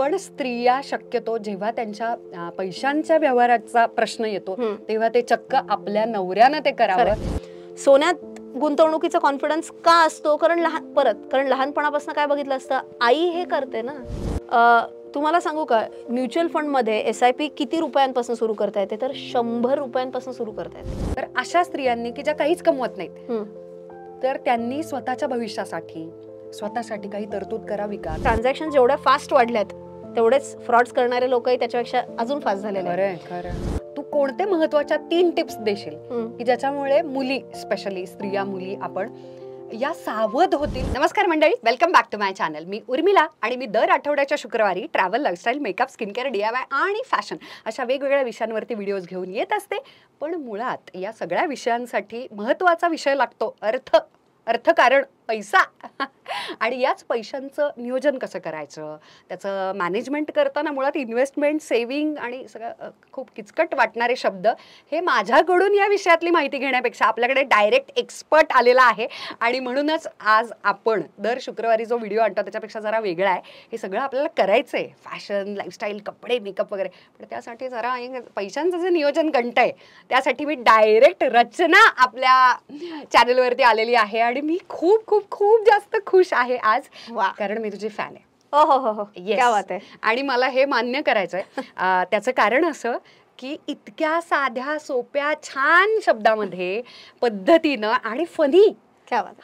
पण स्त्रिया शक्यतो जेव्हा त्यांच्या पैशांच्या व्यवहाराचा प्रश्न येतो तेव्हा ते चक्क आपल्या नवऱ्यानं ते करावं सोन्यात गुंतवणुकीचा कॉन्फिडन्स का असतो कारण लहान परत कारण लहानपणापासून काय बघितलं असतं आई हे करते ना तुम्हाला सांगू का म्युच्युअल फंडमध्ये एस आय पी किती रुपयांपासून सुरू करता येते तर शंभर रुपयांपासून सुरू करता येते तर अशा स्त्रियांनी की ज्या काहीच कमवत नाहीत तर त्यांनी स्वतःच्या भविष्यासाठी स्वतःसाठी काही तरतूद करावी का ट्रान्झॅक्शन जेवढ्या फास्ट वाढल्यात तेवढेच फ्रॉड्स करणारे लोकही त्याच्यापेक्षा अजून फास्ट झालेले तू कोणते महत्वाच्या तीन टिप्स देशील की ज्याच्यामुळे मुली स्पेशली स्त्रिया मुली आपण या सावध होतील नमस्कार मंडळी welcome back to my channel मी उर्मिला आणि मी दर आठवड्याच्या शुक्रवारी travel lifestyle makeup skin care DIY आणि फॅशन अशा वेगवेगळ्या विषयांवरती व्हिडिओज घेऊन येत असते पण मुळात या सगळ्या विषयांसाठी महत्वाचा विषय लागतो अर्थ अर्थकारण पैसा आणि याच पैशांचं नियोजन कसं करायचं त्याचं मॅनेजमेंट करताना मुळात इन्व्हेस्टमेंट सेव्हिंग आणि सगळं खूप किचकट वाटणारे शब्द हे माझ्याकडून या विषयातली माहिती घेण्यापेक्षा आपल्याकडे डायरेक्ट एक्सपर्ट आलेला आहे आणि म्हणूनच आज आपण दर शुक्रवारी जो व्हिडिओ आणतो त्याच्यापेक्षा जरा वेगळा आहे हे सगळं आपल्याला करायचं आहे फॅशन लाईफस्टाईल कपडे मेकअप वगैरे पण त्यासाठी जरा पैशांचं जे नियोजन घंट आहे त्यासाठी मी डायरेक्ट रचना आपल्या चॅनलवरती आलेली आहे आणि मी खूप खूप खूप खूप जास्त खुश आहे आज कारण मी तुझी फॅन आहे हो हो हो, हो. आहे आणि मला हे मान्य करायचंय त्याचं कारण असं की इतक्या साध्या सोप्या छान शब्दामध्ये पद्धतीनं आणि फनी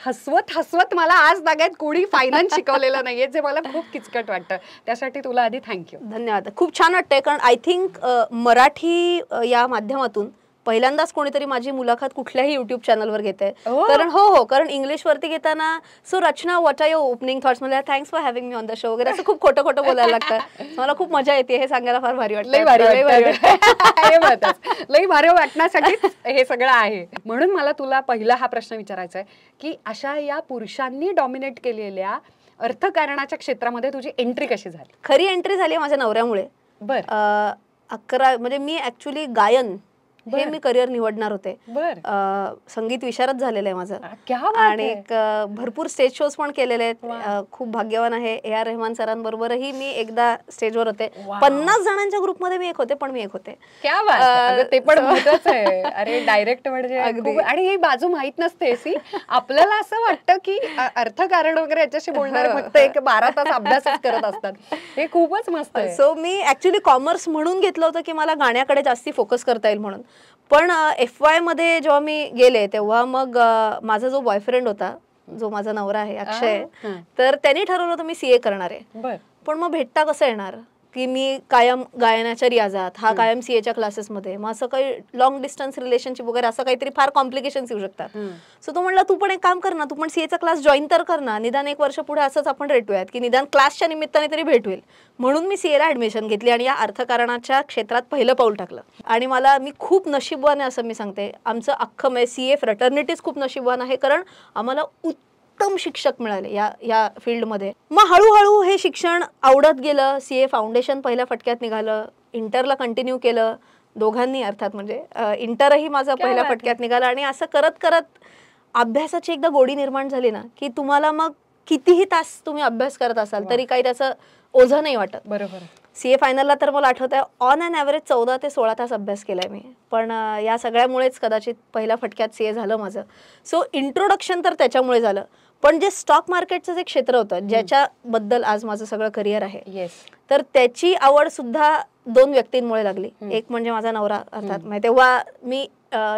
हसवत हसवत मला आज बागायत कोणी फायनान्स शिकवलेलं नाहीये जे मला खूप किचकट वाटतं त्यासाठी तुला आधी थँक्यू धन्यवाद खूप छान वाटतंय कारण आय थिंक मराठी या माध्यमातून पहिल्यांदाच कोणीतरी माझी मुलाखत कुठल्याही युट्यूब चॅनलवर घेत कारण हो हो कारण इंग्लिश वरती घेताना so Rachana what are your opening thoughts म्हणजे thanks for having me on the show वगैरे असं खूप खोटं खोटं बोलायला लागतं मला खूप मजा येते हे सांगायला फार भारी वाटतं लई भारी वाटण्यासाठी हे सगळं आहे म्हणून मला तुला पहिला हा प्रश्न विचारायचा आहे की अशा या पुरुषांनी डॉमिनेट केलेल्या अर्थकारणाच्या क्षेत्रामध्ये तुझी एंट्री कशी झाली खरी एंट्री झाली माझ्या नवऱ्यामुळे बर अकरा म्हणजे मी ऍक्च्युली गायन हे मी करिअर निवडणार होते संगीत विशारच झालेलं आहे माझं आणि भरपूर स्टेज शोज पण केलेले आहेत खूप भाग्यवान आहे ए आर रेहमान सरांबरोबरही मी एकदा स्टेजवर होते पन्नास जणांच्या ग्रुपमध्ये मी एक होते पण मी एक होते ते पण अरे डायरेक्ट म्हणजे आणि ही बाजू माहित नसते आपल्याला असं वाटतं की अर्थकारण वगैरे याच्याशी बोलणारे फक्त एक बारा तास अभ्यासच करत असतात हे खूपच मस्त सो मी ऍक्च्युली कॉमर्स म्हणून घेतलं होतं की मला गाण्याकडे जास्ती फोकस करता येईल म्हणून पण एफ मध्ये जेव्हा मी गेले तेव्हा मग माझा जो बॉयफ्रेंड होता जो माझा नवरा आहे अक्षय तर त्यांनी ठरवलं होतं मी सीए करणार आहे पण मग भेटता कसं येणार की मी कायम गायनाच्या रियाजात हा कायम सीएच्या क्लासेसमध्ये मग असं काही लॉंग डिस्टन्स रिलेशनशिप वगैरे असं काहीतरी फार कॉम्प्लिकेशन्स येऊ शकतात सो तो म्हणला तू पण एक काम कर ना तू पण सीएचा क्लास जॉईन तर कर ना निदान एक वर्ष पुढे असंच आपण रेटूयात की निदान क्लासच्या निमित्ताने तरी भेट होईल म्हणून मी सीएला ऍडमिशन घेतली आणि या अर्थकारणाच्या क्षेत्रात पहिलं पाऊल टाकलं आणि मला मी खूप नशीबवान आहे असं मी सांगते आमचं अख्खं सीए म्हणजे फ्रटर्निटीज खूप नशीबवान आहे कारण आम्हाला उत्तम शिक्षक मिळाले या या फील्डमध्ये मग हळूहळू हे शिक्षण आवडत गेलं सी ए फाउंडेशन पहिल्या फटक्यात निघालं इंटरला कंटिन्यू केलं दोघांनी अर्थात म्हणजे इंटरही माझा पहिल्या फटक्यात निघाला आणि असं करत करत अभ्यासाची एकदा गोडी निर्माण झाली ना की तुम्हाला मग कितीही तास तुम्ही अभ्यास करत असाल तरी काही त्याचं ओझं नाही वाटत बरोबर सी ए फायनलला तर मला आठवत आहे ऑन अँड ॲव्हरेज चौदा ते सोळा तास अभ्यास केलाय मी पण या सगळ्यामुळेच कदाचित पहिल्या फटक्यात सी ए झालं माझं सो इंट्रोडक्शन तर त्याच्यामुळे झालं पण जे स्टॉक मार्केटचं जे क्षेत्र होतं ज्याच्याबद्दल आज माझं सगळं करिअर आहे तर त्याची आवड सुद्धा दोन व्यक्तींमुळे लागली एक म्हणजे माझा नवरा अर्थात तेव्हा मी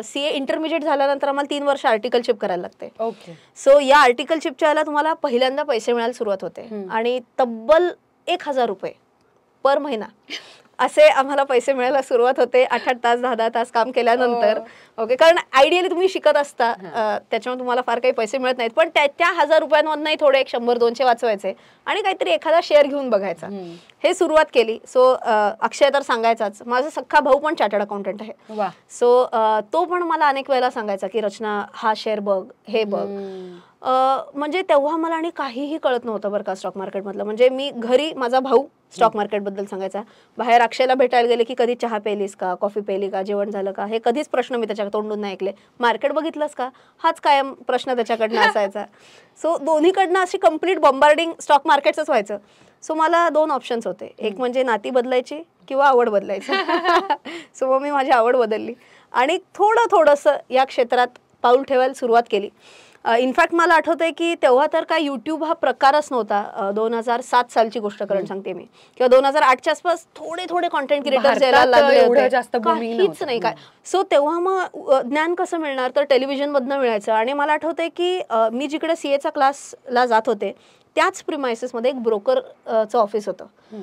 सी ए इंटरमिजिएट झाल्यानंतर आम्हाला तीन वर्ष आर्टिकलशिप करायला लागते सो या आर्टिकलशिपच्या वेळेला तुम्हाला पहिल्यांदा पैसे मिळायला सुरुवात होते आणि तब्बल एक हजार रुपये पर महिना असे आम्हाला पैसे मिळायला सुरुवात होते आठ आठ तास दहा दहा तास काम केल्यानंतर हो. ओके कारण आयडियली तुम्ही शिकत असता त्याच्यामुळे तुम्हाला फार काही पैसे मिळत नाहीत पण त्या त्या हजार रुपयांमधनही थोडे एक शंभर दोनशे वाचवायचे आणि काहीतरी एखादा शेअर घेऊन बघायचा हे सुरुवात केली सो अक्षय तर सांगायचाच माझा सख्खा भाऊ पण चार्टर्ड अकाउंटंट आहे सो तो पण मला अनेक वेळेला सांगायचा की रचना हा शेअर बघ हे बघ म्हणजे तेव्हा मला आणि काहीही कळत नव्हतं बरं का स्टॉक मार्केटमधलं म्हणजे मी घरी माझा भाऊ स्टॉक मार्केटबद्दल सांगायचा बाहेर अक्षयला भेटायला गेले की कधी चहा पेलीस का कॉफी पेली का जेवण झालं का हे कधीच प्रश्न मी त्याच्या तोंडून नाही ऐकले मार्केट बघितलंस का हाच कायम प्रश्न त्याच्याकडनं असायचा सो दोन्हीकडनं अशी कम्प्लीट बॉम्बार्डिंग स्टॉक मार्केटचंच व्हायचं सो मला दोन ऑप्शन्स होते एक म्हणजे नाती बदलायची किंवा आवड बदलायची सो मग मी माझी आवड बदलली आणि थोडं थोडंसं या क्षेत्रात पाऊल ठेवायला सुरुवात केली इनफॅक्ट मला आठवतंय की तेव्हा तर काय युट्यूब हा प्रकारच नव्हता दोन हजार सात सालची गोष्ट करून सांगते मी किंवा दोन हजार आठच्या आसपास थोडे थोडे कॉन्टेंट क्रिएटर्स यायला लागले काहीच नाही काय सो तेव्हा मग ज्ञान कसं मिळणार तर टेलिव्हिजन मधनं मिळायचं आणि मला आठवतंय की मी जिकडे सीएचा क्लासला जात होते त्याच प्रिमायसेसमध्ये एक ब्रोकरचं ऑफिस होतं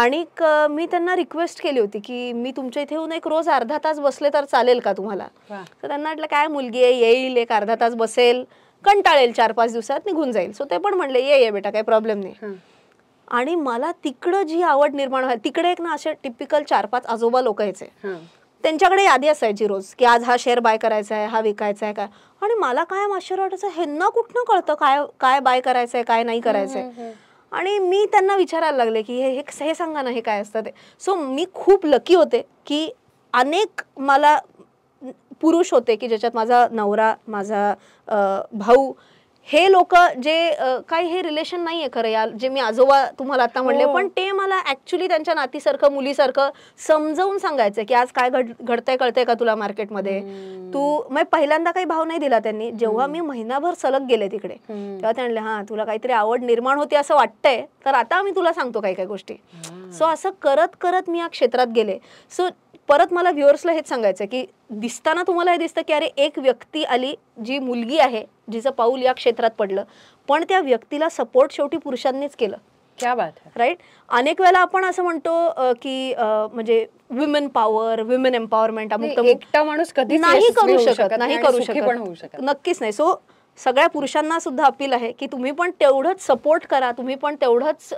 आणि मी त्यांना रिक्वेस्ट केली होती की मी तुमच्या इथे येऊन एक रोज अर्धा तास बसले तर चालेल का तुम्हाला तर त्यांना वाटलं काय मुलगी आहे येईल एक अर्धा तास बसेल कंटाळेल चार पाच दिवसात निघून जाईल सो ते पण म्हणले ये ये बेटा काही प्रॉब्लेम नाही आणि मला तिकडं जी आवड निर्माण व्हायला तिकडे एक ना असे टिपिकल चार पाच आजोबा लोक यायचे त्यांच्याकडे यादी असायची रोज की आज हा शेअर बाय करायचा आहे हा विकायचा आहे काय आणि मला काय आश्चर्य वाटायचं ह्यांना कुठनं कळतं काय काय बाय करायचंय काय नाही करायचंय आणि मी त्यांना विचारायला लागले की हे हे सांगा ना हे काय असतं ते सो मी खूप लकी होते की अनेक मला पुरुष होते की ज्याच्यात माझा नवरा माझा भाऊ हे लोक जे काही हे रिलेशन नाहीये खरं या जे मी आजोबा तुम्हाला आता म्हणले हो. पण ते मला ऍक्च्युली त्यांच्या नातीसारखं मुलीसारखं समजवून सांगायचं की आज काय घड घडतंय कळतंय का तुला मार्केटमध्ये तू मग म्हणजे पहिल्यांदा काही भाव नाही दिला त्यांनी जेव्हा मी महिनाभर सलग गेले तिकडे तेव्हा ते हा तुला काहीतरी आवड निर्माण होती असं वाटतंय तर आता मी तुला सांगतो काही काही गोष्टी सो असं करत करत मी या क्षेत्रात गेले सो परत मला व्ह्युअर्सला हेच सांगायचं की दिसताना तुम्हाला हे दिसतं की अरे एक व्यक्ती आली जी मुलगी आहे जिचं पाऊल या क्षेत्रात पडलं पण त्या व्यक्तीला सपोर्ट शेवटी पुरुषांनीच केलं क्या बात राईट अनेक वेळेला आपण असं म्हणतो की म्हणजे वुमेन पॉवर विमेन एम्पॉवरमेंट अमुक माणूस कधी नाही करू शकत नाही करू शकत नक्कीच नाही सो सगळ्या पुरुषांना सुद्धा अपील आहे की तुम्ही पण तेवढंच सपोर्ट करा तुम्ही पण तेवढंच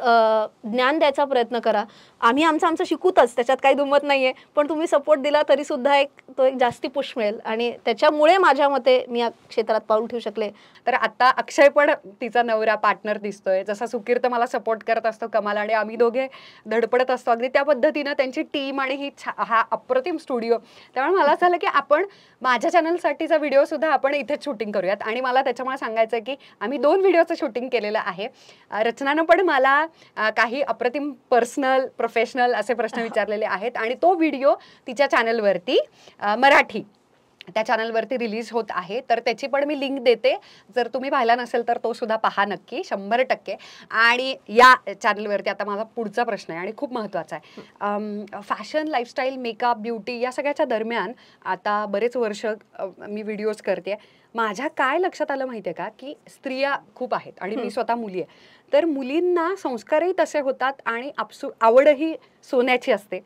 ज्ञान द्यायचा प्रयत्न करा आम्ही आमचं आमचं शिकूतच त्याच्यात काही दुमत नाही आहे पण तुम्ही सपोर्ट दिला तरी सुद्धा एक तो एक जास्ती पुश मिळेल आणि त्याच्यामुळे माझ्या मते मी या क्षेत्रात पाऊल ठेवू शकले तर आता अक्षय पण तिचा नवरा पार्टनर दिसतोय जसा सुकीर्त मला सपोर्ट करत असतो कमाल आणि आम्ही दोघे धडपडत असतो अगदी त्या पद्धतीनं त्यांची टीम आणि ही हा अप्रतिम स्टुडिओ त्यामुळे मला झालं की आपण माझ्या चॅनलसाठीचा व्हिडिओ सुद्धा आपण इथेच शूटिंग करूयात आणि मला त्याच्यामुळे सांगायचं की आम्ही दोन व्हिडिओचं शूटिंग केलेलं आहे रचनानं पण मला काही अप्रतिम पर्सनल प्रोफेशनल असे प्रश्न विचारलेले आहेत आणि तो व्हिडिओ तिच्या चॅनलवरती मराठी त्या चॅनलवरती रिलीज होत आहे तर त्याची पण मी लिंक देते जर तुम्ही पाहिला नसेल तर तो सुद्धा पहा नक्की शंभर टक्के आणि या चॅनलवरती आता माझा पुढचा प्रश्न आहे आणि खूप महत्त्वाचा आहे फॅशन लाईफस्टाईल मेकअप ब्युटी या सगळ्याच्या दरम्यान आता बरेच वर्ष मी व्हिडिओज करते माझ्या काय लक्षात आलं माहिती आहे का की स्त्रिया खूप आहेत आणि मी स्वतः मुली आहे तर मुलींना संस्कारही तसे होतात आणि आपसू आवडही सोन्याची असते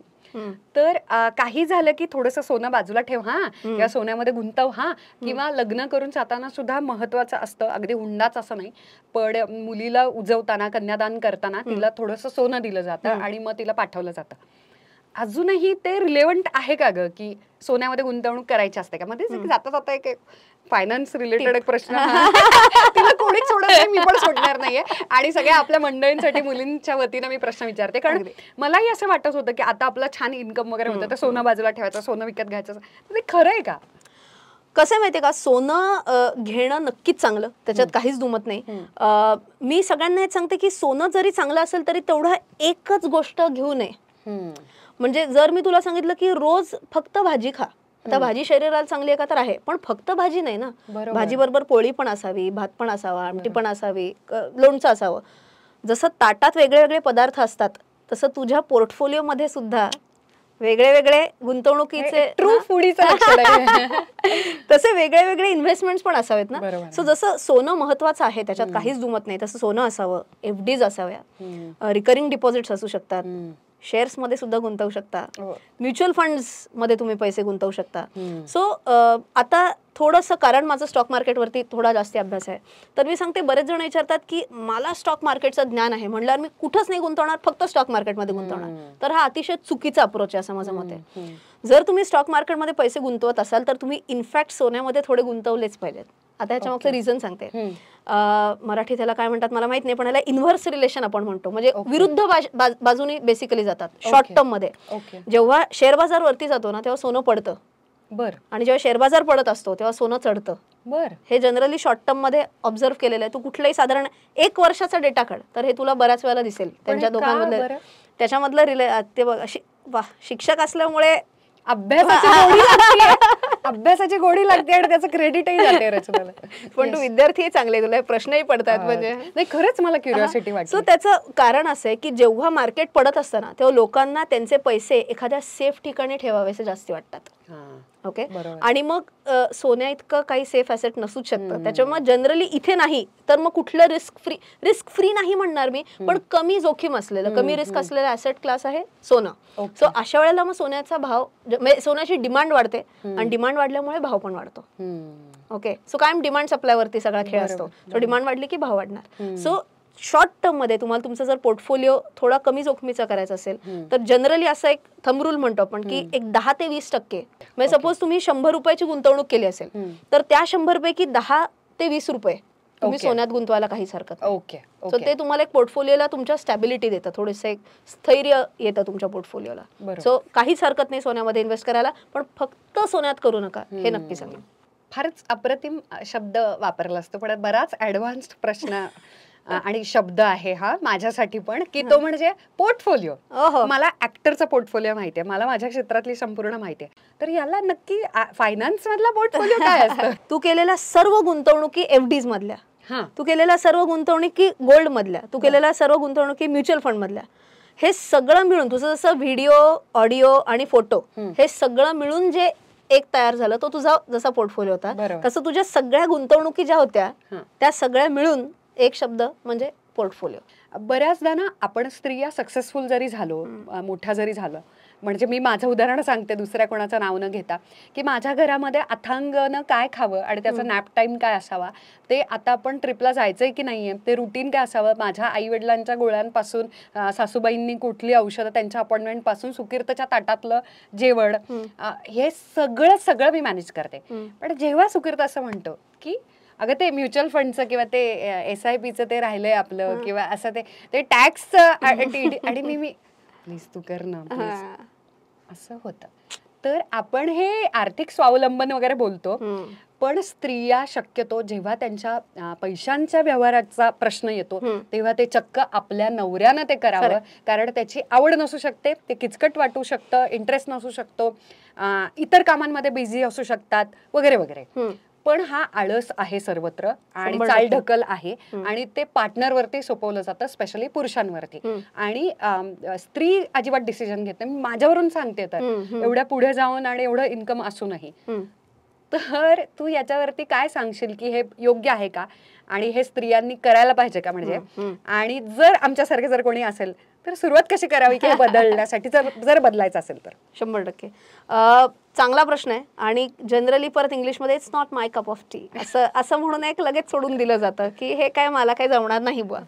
तर काही झालं की थोडंसं सोनं बाजूला ठेव हा किंवा सोन्यामध्ये गुंतव हा किंवा लग्न करून जाताना सुद्धा महत्वाचं असतं अगदी हुंडाच असं नाही पण मुलीला उजवताना कन्यादान करताना तिला थोडस सोनं दिलं जातं आणि मग तिला पाठवलं जातं अजूनही ते रिलेव्हंट आहे का ग की सोन्यामध्ये गुंतवणूक करायची असते का मध्ये जाता जाता एक फायनान्स रिलेटेड एक प्रश्न मी पण सोडणार नाहीये आणि सगळ्या आपल्या मंडळींसाठी मुलींच्या वतीनं मी प्रश्न विचारते कारण मलाही असं वाटत होतं की आता आपला छान इन्कम वगैरे होतं तर सोनं बाजूला ठेवायचं सोनं विकत घ्यायचं ते खरं आहे का कसं आहे माहितीये का सोनं घेणं नक्कीच चांगलं त्याच्यात काहीच दुमत नाही मी सगळ्यांना हेच सांगते की सोनं जरी चांगलं असेल तरी तेवढं एकच गोष्ट घेऊ नये म्हणजे जर मी तुला सांगितलं की रोज फक्त भाजी खा आता भाजी शरीराला चांगली एका तर आहे पण फक्त भाजी नाही ना भाजी बरोबर पोळी पण असावी भात पण असावा आमटी पण असावी लोणचं असावं जसं ताटात वेगळे वेगळे पदार्थ असतात तसं तुझ्या पोर्टफोलिओ मध्ये सुद्धा वेगळे वेगळे गुंतवणुकीचे ट्रू तसे वेगळे वेगळे इन्व्हेस्टमेंट पण असावेत ना सो जसं सोनं महत्वाचं आहे त्याच्यात काहीच दुमत नाही तसं सोनं असावं एफडीज असाव्या रिकरिंग डिपॉझिट्स असू शकतात शेअर्स मध्ये सुद्धा गुंतवू शकता हो. म्युच्युअल फंड्स मध्ये तुम्ही पैसे गुंतवू शकता सो आता थोडंसं कारण माझं स्टॉक मार्केट वरती थोडा जास्त अभ्यास आहे तर मी सांगते बरेच जण विचारतात की मला स्टॉक मार्केटचं ज्ञान आहे म्हणल्यावर मी कुठंच नाही गुंतवणार फक्त स्टॉक मार्केटमध्ये गुंतवणार तर हा अतिशय चुकीचा अप्रोच आहे असं माझं मत आहे जर तुम्ही स्टॉक मार्केटमध्ये पैसे गुंतवत असाल तर तुम्ही इनफॅक्ट सोन्यामध्ये थोडे गुंतवलेच पाहिजेत आता ह्याच्या मागचं रिझन सांगते मराठी त्याला काय म्हणतात मला माहित नाही पण याला इन्व्हर्स रिलेशन आपण म्हणतो म्हणजे विरुद्ध बाजूने बेसिकली जातात शॉर्ट टर्म मध्ये जेव्हा शेअर बाजार वरती जातो ना तेव्हा सोनं पडतं बर आणि जेव्हा शेअर बाजार पडत असतो तेव्हा सोनं चढतं बर हे जनरली शॉर्ट टर्म मध्ये ऑब्झर्व्ह केलेलं आहे तू कुठलाही साधारण एक वर्षाचा डेटा काढ तर हे तुला बऱ्याच वेळेला दिसेल त्यांच्या दोघांमध्ये त्याच्यामधलं रिले ते बघ शिक्षक असल्यामुळे अभ्यास अभ्यासाची गोडी लागते आणि त्याचं क्रेडिटही जाते रचनाला पण तू विद्यार्थी चांगले तुला प्रश्नही पडतात म्हणजे नाही खरंच मला क्युरिओसिटी वाटते सो त्याचं कारण असं आहे की जेव्हा मार्केट पडत असताना तेव्हा लोकांना त्यांचे पैसे एखाद्या सेफ ठिकाणी ठेवावेसे जास्ती वाटतात ओके आणि मग सोन्या इतकं काही सेफ असेट नसूच शकतं त्याच्यामुळे जनरली इथे नाही तर मग कुठलं रिस्क फ्री रिस्क फ्री नाही म्हणणार मी पण कमी जोखीम असलेलं कमी रिस्क असलेला ऍसेट क्लास आहे सोनं सो अशा वेळेला मग सोन्याचा भाव म्हणजे सोन्याची डिमांड वाढते आणि डिमांड वाढल्यामुळे भाव पण वाढतो ओके सो कायम डिमांड सप्लायवरती सगळा खेळ असतो सो डिमांड वाढली की भाव वाढणार सो शॉर्ट टर्म मध्ये तुम्हाला तुमचा जर पोर्टफोलिओ थोडा कमी जोखमीचा करायचा असेल तर जनरली असा एक थंब म्हणतो आपण की एक दहा ते वीस टक्के म्हणजे सपोज तुम्ही शंभर रुपयाची गुंतवणूक केली असेल तर त्या शंभर पैकी दहा ते वीस रुपये तुम्ही सोन्यात गुंतवायला काही हरकत ओके सो ते तुम्हाला एक पोर्टफोलिओला तुमच्या स्टॅबिलिटी देतं थोडंसं एक स्थैर्य येतं तुमच्या पोर्टफोलिओला सो काहीच हरकत नाही सोन्यामध्ये इन्व्हेस्ट करायला पण फक्त सोन्यात करू नका हे नक्की सांगा फारच अप्रतिम शब्द वापरला असतो पण बराच ऍडव्हान्स प्रश्न हो. आणि शब्द आहे हा माझ्यासाठी पण की तो म्हणजे पोर्टफोलिओ मला ऍक्टरचा पोर्टफोलिओ माहिती आहे मला माझ्या क्षेत्रातली संपूर्ण माहिती आहे तर याला नक्की फायनान्स मधला पोर्टफोलिओ काय असतं तू केलेल्या सर्व गुंतवणुकी एफडीज मधल्या तू केलेल्या सर्व गुंतवणुकी गोल्ड मधल्या तू केलेल्या सर्व गुंतवणुकी म्युच्युअल फंड मधल्या हे सगळं मिळून तुझं जसं व्हिडिओ ऑडिओ आणि फोटो हे सगळं मिळून जे एक तयार झालं तो तुझा जसा पोर्टफोलिओ होता तसं तुझ्या सगळ्या गुंतवणुकी ज्या होत्या त्या सगळ्या मिळून एक शब्द म्हणजे पोर्टफोलिओ बऱ्याचदा ना आपण स्त्रिया सक्सेसफुल जरी झालो मोठ्या जरी झालं म्हणजे मी माझं उदाहरण सांगते दुसऱ्या कोणाचं नाव न घेता की माझ्या घरामध्ये अथांगनं काय खावं आणि त्याचा नॅप टाईम काय असावा ते आता आपण ट्रिपला जायचं की नाही आहे ते रुटीन काय असावं माझ्या आईवडिलांच्या गोळ्यांपासून सासूबाईंनी कुठली औषधं त्यांच्या अपॉइंटमेंटपासून सुकीर्तच्या ताटातलं जेवण हे सगळं सगळं मी मॅनेज करते पण जेव्हा सुकीर्त असं म्हणतो की अगं ते म्युच्युअल फंडचं किंवा ते एस आय पीचं ते राहिलंय आपलं किंवा असं ते ते आणि मी मी प्लीज तू कर ना असं होतं तर आपण हे आर्थिक स्वावलंबन वगैरे बोलतो पण स्त्रिया शक्यतो जेव्हा त्यांच्या पैशांच्या व्यवहाराचा प्रश्न येतो तेव्हा ते चक्क आपल्या नवऱ्यानं ते करावं कारण त्याची आवड नसू शकते ते किचकट वाटू शकतं इंटरेस्ट नसू शकतो इतर कामांमध्ये बिझी असू शकतात वगैरे वगैरे पण हा आळस आहे सर्वत्र आणि चाल ढकल आहे आणि ते पार्टनरवरती सोपवलं जातं स्पेशली पुरुषांवरती आणि स्त्री अजिबात डिसिजन घेते माझ्यावरून सांगते तर एवढ्या पुढे जाऊन आणि एवढं इन्कम असूनही तर तू याच्यावरती काय सांगशील की हे योग्य आहे का आणि हे स्त्रियांनी करायला पाहिजे का म्हणजे आणि जर आमच्यासारखे जर कोणी असेल तर सुरुवात कशी करावी की बदलण्यासाठी जर जर बदलायचं असेल तर शंभर टक्के चांगला प्रश्न आहे आणि जनरली परत इंग्लिशमध्ये it's not my cup of tea असं असं म्हणून एक लगेच सोडून दिलं जातं की हे काय मला काय जमणार नाही बुवा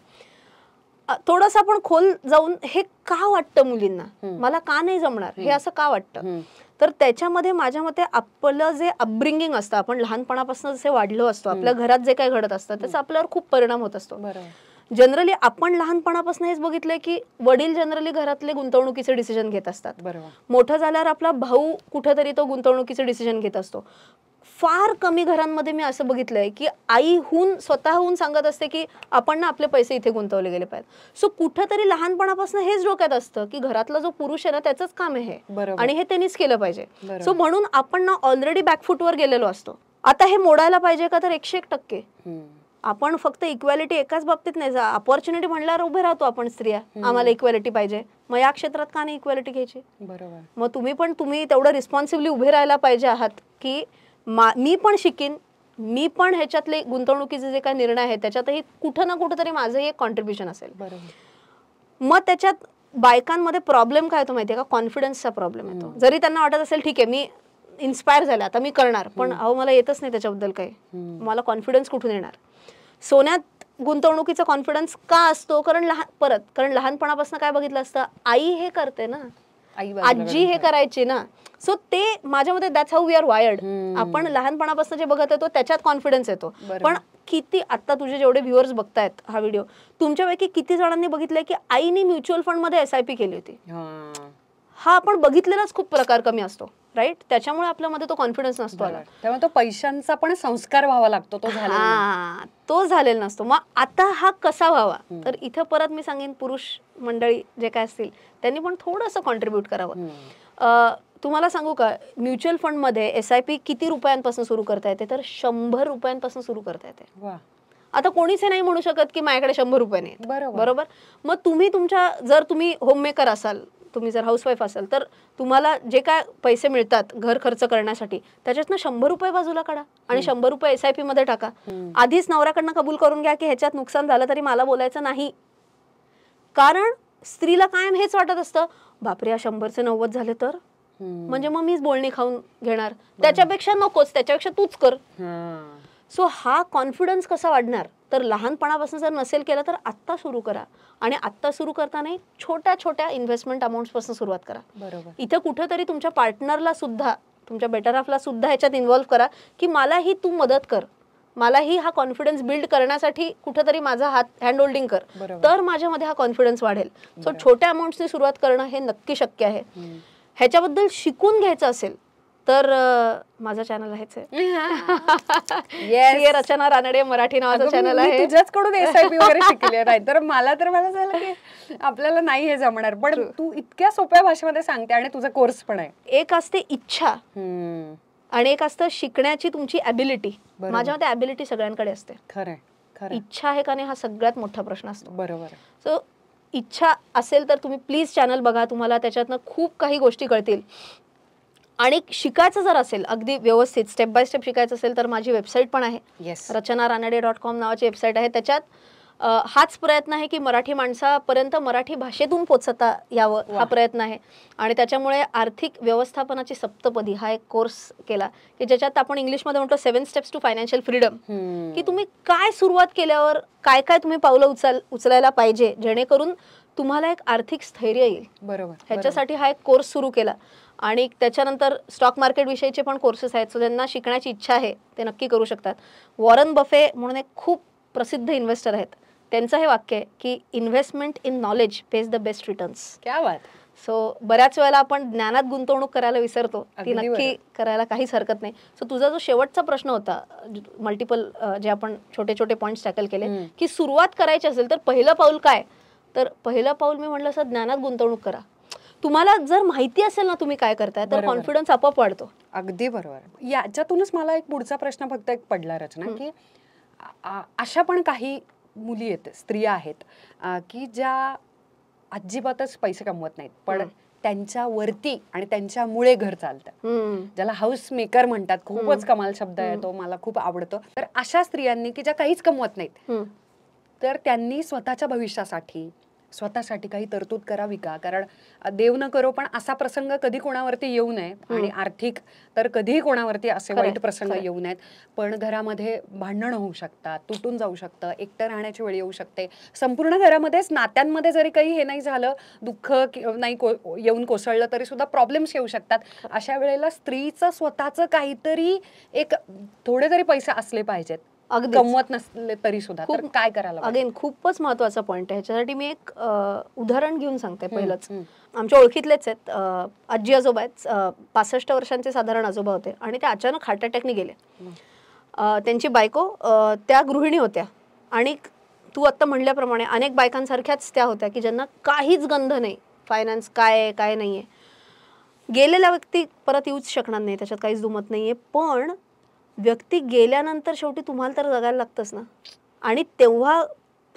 थोडस आपण खोल जाऊन हे का वाटतं मुलींना मला का नाही जमणार हे असं का वाटतं तर त्याच्यामध्ये माझ्या मते आपलं जे अपब्रिंगिंग असतं आपण लहानपणापासून जसे वाढलो असतो आपल्या घरात जे काय घडत असतं त्याचा आपल्यावर खूप परिणाम होत असतो जनरली आपण लहानपणापासून हेच बघितलंय की वडील जनरली घरातले गुंतवणुकीचे डिसिजन घेत असतात बरोबर मोठं झाल्यावर आपला भाऊ कुठेतरी तो गुंतवणुकीचे डिसिजन घेत असतो फार कमी घरांमध्ये मी असं बघितलंय की आईहून स्वतःहून सांगत असते की आपण ना आपले पैसे इथे गुंतवले गेले पाहिजेत सो कुठेतरी लहानपणापासून हेच डोक्यात असतं की घरातला जो पुरुष आहे ना त्याचंच काम आहे आणि हे त्यांनीच केलं पाहिजे सो म्हणून आपण ना ऑलरेडी बॅकफुटवर गेलेलो असतो आता हे मोडायला पाहिजे का तर एकशे एक टक्के आपण फक्त इक्वॅलिटी एकाच बाबतीत नाही जा ऑपॉर्च्युनिटी म्हणल्यावर उभे राहतो आपण स्त्रिया आम्हाला इक्वॅलिटी पाहिजे मग या क्षेत्रात का नाही इक्वॅलिटी घ्यायची बरोबर मग तुम्ही पण तुम्ही तेवढं रिस्पॉन्सिबली उभे राहायला पाहिजे आहात की मी पण शिकीन मी पण ह्याच्यातले गुंतवणुकीचे जे काही निर्णय आहेत त्याच्यातही कुठं ना कुठं तरी माझं एक कॉन्ट्रीब्युशन असेल बरोबर मग त्याच्यात बायकांमध्ये प्रॉब्लेम काय होतो माहितीये का कॉन्फिडन्सचा प्रॉब्लेम येतो जरी त्यांना वाटत असेल ठीक आहे मी इन्स्पायर झाला आता मी करणार पण अहो मला येतच नाही त्याच्याबद्दल काही मला कॉन्फिडन्स कुठून येणार सोन्यात गुंतवणुकीचा कॉन्फिडन्स का असतो कारण लहान परत कारण लहानपणापासून काय बघितलं असतं आई हे करते ना आजी हे करायची ना सो ते माझ्यामध्ये that's how we are wired आपण लहानपणापासून जे बघत येतो त्याच्यात कॉन्फिडन्स येतो पण किती आता तुझे जेवढे व्ह्युअर्स बघतायत हा व्हिडिओ तुमच्यापैकी किती जणांनी बघितलंय की आईने म्युच्युअल फंड मध्ये एसआयपी केली होती हा आपण बघितलेलाच खूप प्रकार कमी असतो राईट त्याच्यामुळे आपल्यामध्ये तो कॉन्फिडन्स नसतो आला त्यामुळे तो पैशांचा पण संस्कार व्हावा लागतो तो झाला तो झालेला नसतो मग आता हा कसा व्हावा तर इथं परत मी सांगेन पुरुष मंडळी जे काय असतील त्यांनी पण थोडस कॉन्ट्रीब्युट करावं तुम्हाला सांगू का म्युच्युअल फंडमध्ये एस आय पी किती रुपयांपासून सुरू करता येते तर शंभर रुपयांपासून सुरू करता येते आता कोणीच हे नाही म्हणू शकत की माझ्याकडे शंभर रुपये नाही बरोबर मग तुम्ही तुमच्या जर तुम्ही होममेकर असाल तुम्ही जर हाऊसवाईफ असाल तर तुम्हाला जे काय पैसे मिळतात घर खर्च करण्यासाठी त्याच्यातनं शंभर रुपये बाजूला काढा आणि शंभर रुपये एसआयपी मध्ये टाका आधीच नवऱ्याकडनं कबूल करून घ्या की ह्याच्यात नुकसान झालं तरी मला बोलायचं नाही कारण स्त्रीला कायम हेच वाटत असतं बापरे या शंभरचे नव्वद झाले तर म्हणजे मग मीच बोलणी खाऊन घेणार त्याच्यापेक्षा नकोच त्याच्यापेक्षा तूच कर सो हा कॉन्फिडन्स कसा वाढणार तर लहानपणापासून जर नसेल केलं तर आत्ता सुरू करा आणि आत्ता सुरू करतानाही छोट्या छोट्या इन्व्हेस्टमेंट अमाऊंटपासून सुरुवात करा बरोबर इथं कुठेतरी तुमच्या पार्टनरला सुद्धा तुमच्या बेटर हाफला सुद्धा ह्याच्यात इन्व्हॉल्व्ह करा की मलाही तू मदत कर मलाही हा कॉन्फिडन्स बिल्ड करण्यासाठी कुठेतरी माझा हात हँड होल्डिंग कर तर माझ्यामध्ये हा कॉन्फिडन्स वाढेल सो छोट्या अमाऊंट्सने सुरुवात करणं हे नक्की शक्य आहे ह्याच्याबद्दल शिकून घ्यायचं असेल तर माझा चॅनल आहेच आहे रचना रानडे मराठी नावाचं चॅनल आहे तुझ्याच कडून एसआयपी वगैरे शिकले नाही तर मला तर मला झालं की आपल्याला नाही हे जमणार पण तू इतक्या सोप्या भाषेमध्ये सांगते आणि तुझा कोर्स पण आहे एक असते इच्छा आणि एक असतं शिकण्याची तुमची ॲबिलिटी माझ्या मते सगळ्यांकडे असते खरं इच्छा आहे का नाही हा सगळ्यात मोठा प्रश्न असतो बरोबर सो इच्छा असेल तर तुम्ही प्लीज चॅनल बघा तुम्हाला त्याच्यातनं खूप काही गोष्टी कळतील आणि शिकायचं जर असेल अगदी व्यवस्थित स्टेप बाय स्टेप शिकायचं असेल तर माझी वेबसाईट पण आहे yes. Rachana Ranade dot com नावाची वेबसाईट आहे त्याच्यात हाच प्रयत्न आहे की मराठी माणसापर्यंत मराठी भाषेतून पोचता यावं हा प्रयत्न आहे आणि त्याच्यामुळे आर्थिक व्यवस्थापनाची सप्तपदी हा एक कोर्स केला की ज्याच्यात आपण इंग्लिशमध्ये म्हणतो seven steps to financial freedom की तुम्ही काय सुरुवात केल्यावर काय काय तुम्ही पावलं उचल उचलायला पाहिजे जेणेकरून तुम्हाला एक आर्थिक स्थैर्य येईल बरोबर ह्याच्यासाठी हा एक कोर्स सुरू केला आणि त्याच्यानंतर स्टॉक मार्केटविषयीचे पण कोर्सेस आहेत सो ज्यांना शिकण्याची इच्छा आहे ते नक्की करू शकतात वॉरन बफे म्हणून एक खूप प्रसिद्ध इन्व्हेस्टर आहेत त्यांचं हे वाक्य आहे की investment in knowledge pays the best returns क्या बात सो बऱ्याच वेळेला आपण ज्ञानात गुंतवणूक करायला विसरतो ती नक्की करायला काहीच हरकत नाही सो तुझा जो शेवटचा प्रश्न होता मल्टिपल जे आपण छोटे छोटे पॉईंट्स टॅकल केले की सुरुवात करायची असेल तर पहिलं पाऊल काय तर पहिलं पाऊल मी म्हटलं सर ज्ञानात गुंतवणूक करा तुम्हाला जर माहिती असेल ना तुम्ही काय करताय तर कॉन्फिडन्स आपोआप वाढतो अगदी बरोबर याच्यातूनच मला एक पुढचा प्रश्न फक्त एक पडला रचना की अशा पण काही मुली आहेत स्त्रिया आहेत की ज्या अजिबातच पैसे कमवत नाहीत पण वरती आणि त्यांच्यामुळे घर चालतं ज्याला हाऊस मेकर म्हणतात खूपच कमाल शब्द आहे तो मला खूप आवडतो तर अशा स्त्रियांनी की ज्या काहीच कमवत नाहीत तर त्यांनी स्वतःच्या भविष्यासाठी स्वतःसाठी काही तरतूद करावी का कारण देव न करो पण असा प्रसंग कधी कोणावरती येऊ नये आणि आर्थिक तर कधीही कोणावरती असे वाईट प्रसंग येऊ नयेत पण घरामध्ये भांडणं होऊ शकतात तुटून जाऊ शकतं एकटं राहण्याची वेळ येऊ शकते संपूर्ण घरामध्येच नात्यांमध्ये जरी काही हे नाही झालं दुःख नाही येऊन कोसळलं तरी सुद्धा प्रॉब्लेम्स येऊ शकतात अशा वेळेला स्त्रीचं स्वतःचं काहीतरी एक थोडे तरी पैसे असले पाहिजेत कमवत नसले तरी सुद्धा तर काय करायला अगेन खूपच महत्वाचा पॉईंट आहे ह्याच्यासाठी मी एक उदाहरण घेऊन सांगते पहिलंच आमच्या ओळखीतलेच आहेत आजी आजोबा आहेत पासष्ट वर्षांचे साधारण आजोबा होते आणि ते अचानक हार्ट अटॅकने गेले त्यांची बायको त्या गृहिणी होत्या आणि तू आत्ता म्हणल्याप्रमाणे अनेक बायकांसारख्याच त्या होत्या की ज्यांना काहीच गंध नाही फायनान्स काय काय नाही आहे गेलेला व्यक्ती परत येऊच शकणार नाही त्याच्यात काहीच दुमत नाहीये पण व्यक्ती गेल्यानंतर शेवटी तुम्हाला तर जगायला लागतंच ना आणि तेव्हा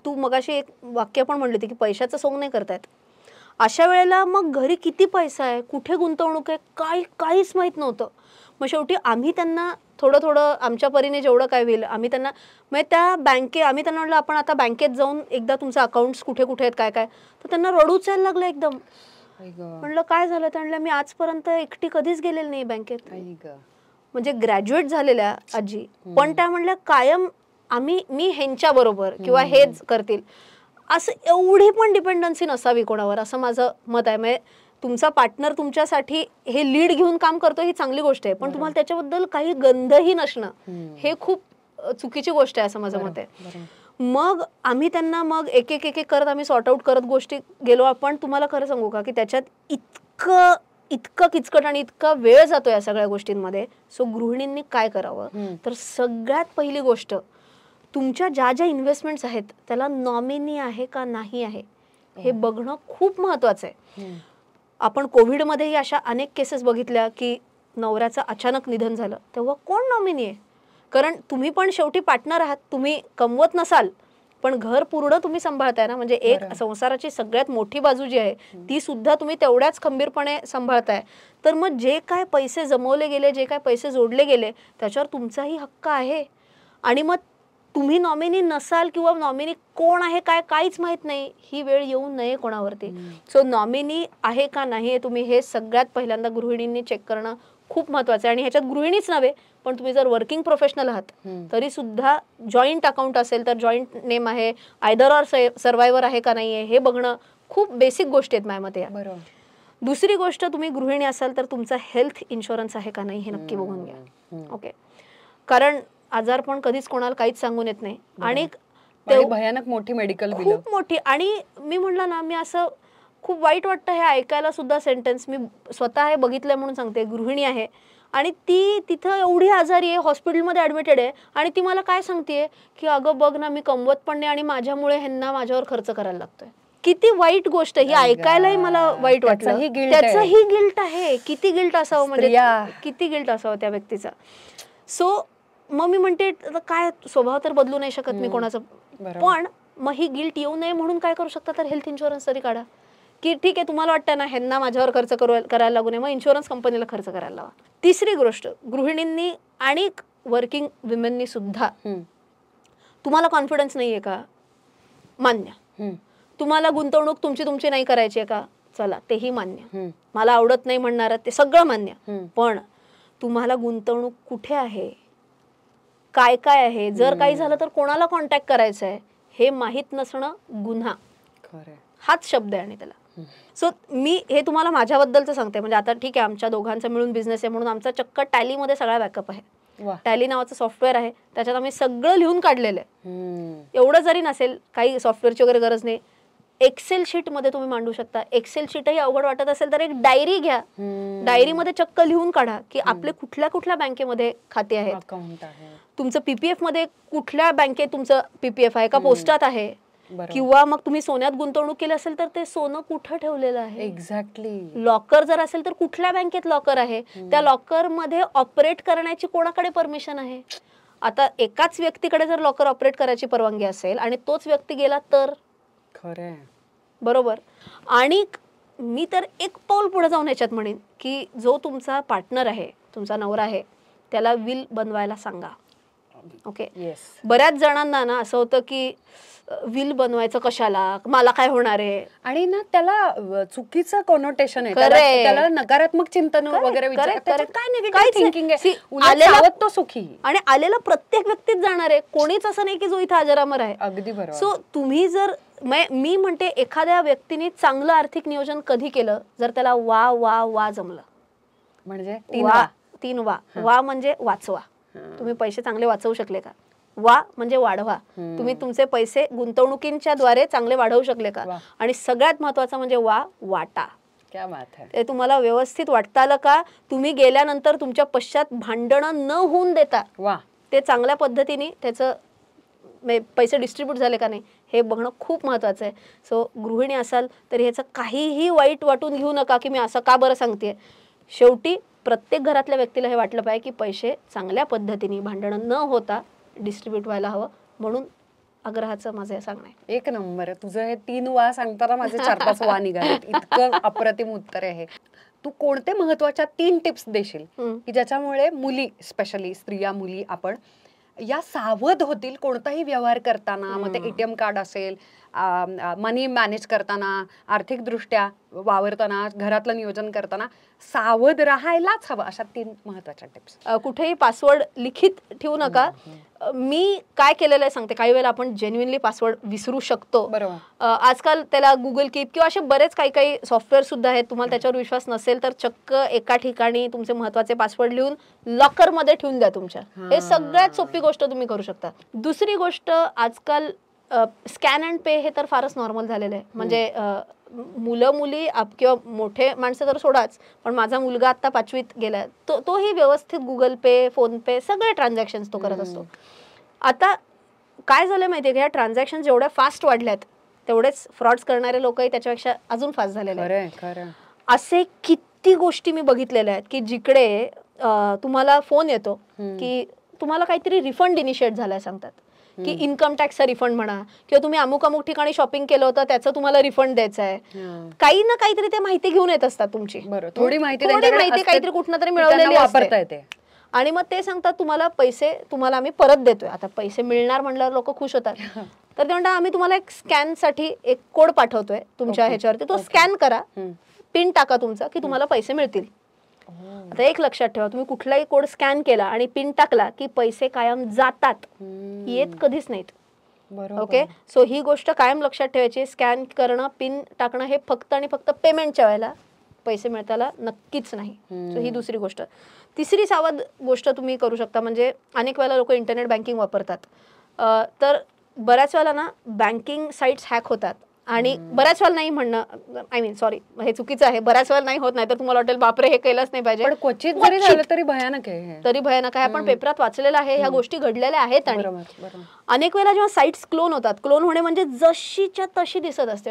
तू मगाशी एक वाक्य पण म्हणली होती की पैशाचं सोंग नाही करतायत अशा वेळेला मग घरी किती पैसा आहे कुठे गुंतवणूक आहे काय काहीच माहीत नव्हतं मग शेवटी आम्ही त्यांना थोडं थोडं आमच्या परीने जेवढं काय होईल आम्ही त्यांना मग त्या बँके आम्ही त्यांना म्हटलं आपण आता बँकेत जाऊन एकदा तुमचं अकाउंट्स कुठे कुठे आहेत काय काय तर त्यांना रडूच यायला लागलं एकदम म्हणलं काय झालं त्यांना म्हणलं मी आजपर्यंत एकटी कधीच गेलेली नाही बँकेत म्हणजे ग्रॅज्युएट झालेल्या आजी पण त्या म्हणल्या कायम आम्ही मी ह्यांच्या बरोबर किंवा हेच करतील असं एवढी पण डिपेंडन्सी नसावी कोणावर असं माझं मत आहे म्हणजे तुमचा पार्टनर तुमच्यासाठी हे लीड घेऊन काम करतो ही चांगली गोष्ट आहे पण तुम्हाला त्याच्याबद्दल काही गंधही नसणं हे खूप चुकीची गोष्ट आहे असं माझं मत आहे मग आम्ही त्यांना मग एक एक एक करत आम्ही सॉर्ट आउट करत गोष्टी गेलो आपण तुम्हाला खरं सांगू का की त्याच्यात इतकं इतकं किचकट आणि इतका वेळ जातो या सगळ्या गोष्टींमध्ये सो गृहिणींनी काय करावं तर सगळ्यात पहिली गोष्ट तुमच्या ज्या ज्या इन्व्हेस्टमेंट्स आहेत त्याला नॉमिनी आहे का नाही आहे हे हो. बघणं खूप महत्वाचं आहे आपण कोविडमध्येही अशा अनेक केसेस बघितल्या की नवऱ्याचं अचानक निधन झालं तेव्हा कोण नॉमिनी आहे कारण तुम्ही पण शेवटी पार्टनर आहात तुम्ही कमवत नसाल पण घर पूर्ण तुम्ही सांभाळताय ना म्हणजे एक संसाराची सगळ्यात मोठी बाजू जी आहे ती सुद्धा तुम्ही तेवढ्याच खंबीरपणे सांभाळताय तर मग जे काय पैसे जमवले गेले जे काय पैसे जोडले गेले त्याच्यावर तुमचाही हक्क आहे आणि मग तुम्ही नॉमिनी नसाल किंवा नॉमिनी कोण आहे काय काहीच माहित नाही ही वेळ येऊ नये कोणावरती सो नॉमिनी आहे का नाही तुम्ही हे सगळ्यात पहिल्यांदा गृहिणींनी चेक करणं खूप महत्वाचं आहे आणि ह्याच्यात गृहिणीच नव्हे पण तुम्ही जर वर्किंग प्रोफेशनल आहात तरी सुद्धा जॉईंट अकाउंट असेल तर जॉईंट नेम आहे आयदर ऑर सर्वायवर आहे का नाही हे बघणं खूप बेसिक गोष्ट आहेत माझ्या मते दुसरी गोष्ट तुम्ही गृहिणी असाल तर तुमचा हेल्थ इन्शुरन्स आहे का नाही हे नक्की बघून घ्या ओके कारण आजारपण कधीच कोणाला काहीच सांगून येत नाही आणि ते भयानक मोठी मेडिकल खूप मोठी आणि मी म्हणलं ना मी असं खूप वाईट वाटतं हे ऐकायला सुद्धा सेंटेन्स मी स्वतः हे बघितलंय म्हणून सांगते गृहिणी आहे आणि ती तिथं एवढी आजारी आहे हॉस्पिटलमध्ये ॲडमिटेड आहे आणि ती मला काय सांगते की अगं बघ ना मी कमवत पण नाही आणि माझ्यामुळे ह्यांना माझ्यावर खर्च करायला लागतोय किती वाईट गोष्ट ही ऐकायलाही मला वाईट वाटलं ही गिल्ट आहे किती गिल्ट असावं म्हणजे किती गिल्ट असावं त्या व्यक्तीचा सो मग मी म्हणते काय स्वभाव तर बदलू नाही शकत मी कोणाचा पण मग ही गिल्ट येऊ नये म्हणून काय करू शकता तर हेल्थ इन्शुरन्स तरी काढा की ठीक आहे तुम्हाला वाटतं ना ह्यांना माझ्यावर खर्च करू करायला लागू नये मग इन्शुरन्स कंपनीला खर्च करायला लावा तिसरी गोष्ट गृहिणींनी आणि वर्किंग विमेननी सुद्धा तुम्हाला कॉन्फिडन्स नाही आहे का मान्य तुम्हाला गुंतवणूक तुमची तुमची नाही करायची आहे का चला तेही मान्य मला आवडत नाही म्हणणार ते सगळं मान्य पण तुम्हाला गुंतवणूक कुठे आहे काय काय आहे जर काही झालं तर कोणाला कॉन्टॅक्ट करायचं आहे हे माहीत नसणं गुन्हा हाच शब्द आहे आणि त्याला सो मी हे तुम्हाला माझ्याबद्दलचं सांगते म्हणजे आता ठीक आहे आमच्या दोघांचा मिळून बिझनेस आहे म्हणून आमचा चक्क टॅलीमध्ये सगळा बॅकअप आहे टॅली नावाचं सॉफ्टवेअर आहे त्याच्यात आम्ही सगळं लिहून काढलेलं आहे एवढं जरी नसेल काही सॉफ्टवेअरची वगैरे गरज नाही एक्सेल शीट मध्ये तुम्ही मांडू शकता एक्सेल शीटही अवघड वाटत असेल तर एक डायरी घ्या डायरी मध्ये चक्क लिहून काढा की आपले कुठल्या कुठल्या बँकेमध्ये खाते आहेत तुमचं पीपीएफ मध्ये कुठल्या बँकेत तुमचं पीपीएफ आहे का पोस्टात आहे किंवा मग तुम्ही सोन्यात गुंतवणूक केली असेल तर ते सोनं कुठं ठेवलेलं आहे एक्झॅक्टली लॉकर जर असेल तर कुठल्या बँकेत लॉकर आहे त्या लॉकर मध्ये ऑपरेट करण्याची कोणाकडे परमिशन आहे आता एकाच व्यक्तीकडे जर लॉकर ऑपरेट करायची परवानगी असेल आणि तोच व्यक्ती गेला तर खरे बरोबर आणि मी तर एक पाऊल पुढे जाऊन याच्यात म्हणेन की जो तुमचा पार्टनर आहे तुमचा नवरा आहे त्याला विल बनवायला सांगा ओके बऱ्याच जणांना ना असं होतं की विल बनवायचं कशाला मला काय होणार आहे आणि ना त्याला चुकीचं कॉनोटेशन आहे त्याला नकारात्मक चिंतन वगैरे काय थिंकिंग आहे सुखी आणि आलेला प्रत्येक व्यक्तीच जाणार आहे कोणीच असं नाही की जो इथे हजारामर आहे अगदी बरोबर सो तुम्ही जर मी म्हणते एखाद्या व्यक्तीने चांगलं आर्थिक नियोजन कधी केलं जर त्याला वा वा वा जमलं म्हणजे तीन वा तीन वा वा म्हणजे वाचवा तुम्ही पैसे चांगले वाचवू शकले का वा म्हणजे वाढवा तुम्ही तुमचे पैसे गुंतवणुकींच्या द्वारे चांगले वाढवू शकले का आणि सगळ्यात महत्वाचं म्हणजे वा वाटा ते तुम्हाला व्यवस्थित वाटताल का तुम्ही गेल्यानंतर तुमच्या पश्चात भांडणं न होऊन देता वा ते चांगल्या पद्धतीने त्याचं पैसे डिस्ट्रीब्यूट झाले का नाही हे बघणं खूप महत्वाचं आहे सो गृहिणी असाल तर ह्याचं काहीही वाईट वाटून घेऊ नका की मी असं का बरं सांगते शेवटी प्रत्येक घरातल्या व्यक्तीला हे वाटलं पाहिजे की पैसे चांगल्या पद्धतीने भांडणं न होता डिस्ट्रीब्यूट व्हायला हवं म्हणून आग्रहाचं माझं सांगणं आहे एक नंबर तुझं हे तीन वा सांगताना माझे चार पाच वा निघाले इतकं अप्रतिम उत्तर आहे तू कोणते महत्वाच्या तीन टिप्स देशील की ज्याच्यामुळे मुली स्पेशली स्त्रिया मुली आपण या सावध होतील कोणताही व्यवहार करताना मग ते एटीएम कार्ड असेल मनी मॅनेज करताना आर्थिकदृष्ट्या वावरताना घरातलं नियोजन करताना सावध राहायलाच हवं अशा तीन महत्वाच्या टिप्स कुठेही पासवर्ड लिखित ठेवू नका मी काय केलेलं आहे सांगते काही वेळेला आपण जेन्युनली पासवर्ड विसरू शकतो आजकाल त्याला गुगल कीप किंवा असे बरेच काही काही सॉफ्टवेअर सुद्धा आहेत तुम्हाला त्याच्यावर विश्वास नसेल तर चक्क एका ठिकाणी तुमचे महत्वाचे पासवर्ड लिहून लॉकरमध्ये ठेवून द्या तुमच्या हे सगळ्यात सोपी गोष्ट तुम्ही करू शकता दुसरी गोष्ट आजकाल स्कॅन अँड पे हे तर फारच नॉर्मल झालेलं आहे म्हणजे मुलं मुली किंवा मोठे माणसं तर सोडाच पण माझा मुलगा आता पाचवीत गेला तो तोही व्यवस्थित गुगल पे फोन पे सगळे ट्रान्झॅक्शन तो करत असतो आता काय झालं माहितीये का या ट्रान्झॅक्शन जेवढ्या फास्ट वाढल्यात तेवढेच फ्रॉड्स करणारे लोकही त्याच्यापेक्षा अजून फास्ट झालेले आहेत असे किती गोष्टी मी बघितलेल्या आहेत की जिकडे तुम्हाला फोन येतो की तुम्हाला काहीतरी रिफंड इनिशिएट झालाय सांगतात की इन्कम टॅक्सचा रिफंड म्हणा किंवा तुम्ही अमुक अमुक ठिकाणी शॉपिंग केलं होतं त्याचं तुम्हाला रिफंड द्यायचं आहे काही ना काहीतरी ते माहिती घेऊन येत असतात तुमची थोडी माहिती माहिती काहीतरी कुठं तरी मिळवलेली वापरता येते आणि मग ते सांगतात तुम्हाला पैसे तुम्हाला आम्ही परत देतोय आता पैसे मिळणार म्हणल्यावर लोक खुश होतात तर ते म्हणतात आम्ही तुम्हाला एक स्कॅन साठी एक कोड पाठवतोय तुमच्या ह्याच्यावरती तो स्कॅन करा पिन टाका तुमचा की तुम्हाला पैसे मिळतील हो. आता एक लक्षात ठेवा तुम्ही कुठलाही कोड स्कॅन केला आणि पिन टाकला की पैसे कायम जातात येत कधीच नाहीत ओके सो ही गोष्ट कायम लक्षात ठेवायची स्कॅन करणं पिन टाकणं हे फक्त आणि फक्त पेमेंटच्या वेळेला पैसे मिळताला नक्कीच नाही सो ही दुसरी गोष्ट तिसरी सावध गोष्ट तुम्ही करू शकता म्हणजे अनेक वेळेला लोक इंटरनेट बँकिंग वापरतात तर बऱ्याच वेळेला ना बँकिंग साईट्स हॅक होतात आणि बऱ्याच वेळा नाही म्हणणं आय मीन सॉरी हे चुकीचं आहे बऱ्याच वेळा नाही होत नाही तर तुम्हाला वाटेल बापरे हे केलंच नाही पाहिजे क्वचित जरी झालं तरी भयानक आहे तरी भयानक आहे आपण पेपरात वाचलेलं आहे ह्या गोष्टी घडलेल्या आहेत आणि अनेक वेळा जेव्हा साईट्स क्लोन होतात क्लोन होणे म्हणजे जशीच्या तशी दिसत असते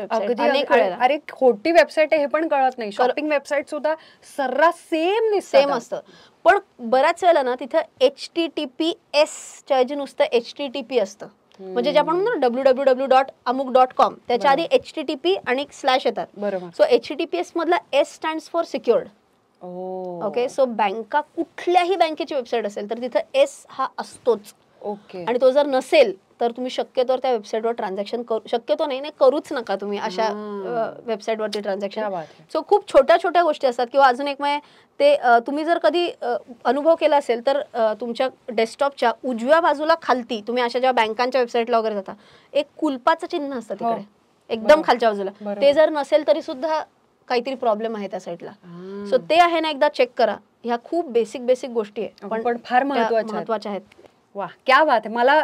अनेक अरे खोटी वेबसाईट आहे हे पण कळत नाही शॉपिंग वेबसाईट सुद्धा सर्रास सेम सेम असतं पण बऱ्याच वेळेला ना तिथं H T T P S ऐवजी नुसतं एच टी टी पी असतं म्हणजे जे आपण म्हणतो डब्ल्यू डब्ल्यू डब्ल्यू डॉट अमुक डॉट कॉम त्याच्या आधी एच टी टी पी आणि स्लॅश येतात so H T P S मधला S stand for secured okay so बँका कुठल्याही बँकेची वेबसाईट असेल तर तिथं एस हा असतोच ओके आणि तो जर नसेल तर तुम्ही शक्यतो त्या वेबसाईटवर ट्रान्झॅक्शन करू शक्यतो नाही नाही करूच नका तुम्ही अशा वरती ट्रान्झॅक्शन सो खूप छोट्या छोट्या गोष्टी असतात किंवा अजून एक म्हणजे ते तुम्ही जर कधी अनुभव केला असेल तर तुमच्या डेस्कटॉपच्या उजव्या बाजूला खालती तुम्ही अशा ज्या बँकांच्या वेबसाईटला वगैरे जाता एक कुलपाचं चिन्ह असतं हो. तिकडे एकदम खालच्या बाजूला ते जर नसेल तरी सुद्धा काहीतरी प्रॉब्लेम आहे त्या साईडला सो ते आहे ना एकदा चेक करा ह्या खूप बेसिक बेसिक गोष्टी आहेत पण फार महत्वाच्या आहेत वा क्या बात आहे मला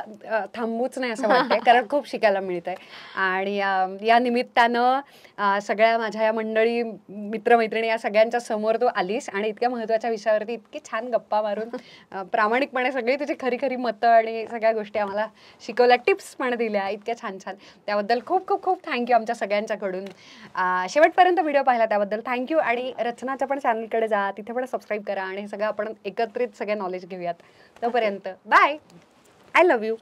थांबूच नाही असं वाटतंय कारण खूप शिकायला मिळत आहे आणि या, निमित्तानं सगळ्या माझ्या या मंडळी मित्रमैत्रिणी या सगळ्यांच्या समोर तू आलीस आणि इतक्या महत्त्वाच्या विषयावरती इतकी छान गप्पा मारून प्रामाणिकपणे सगळी तुझी खरी खरी मतं आणि सगळ्या गोष्टी आम्हाला शिकवल्या टिप्स पण दिल्या इतक्या छान छान त्याबद्दल खूप खूप खूप थँक्यू आमच्या सगळ्यांच्याकडून शेवटपर्यंत व्हिडिओ पाहिला त्याबद्दल थँक्यू आणि रचनाच्या पण चॅनलकडे जा तिथे पण सबस्क्राईब करा आणि सगळं आपण एकत्रित सगळे नॉलेज घेऊयात तोपर्यंत बाय आय लव्ह यू